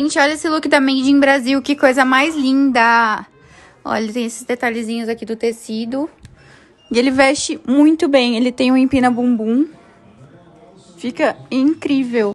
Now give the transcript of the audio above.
Gente, olha esse look da Made in Brasil, que coisa mais linda! Olha, tem esses detalhezinhos aqui do tecido. E ele veste muito bem, ele tem um empina-bumbum. Fica incrível.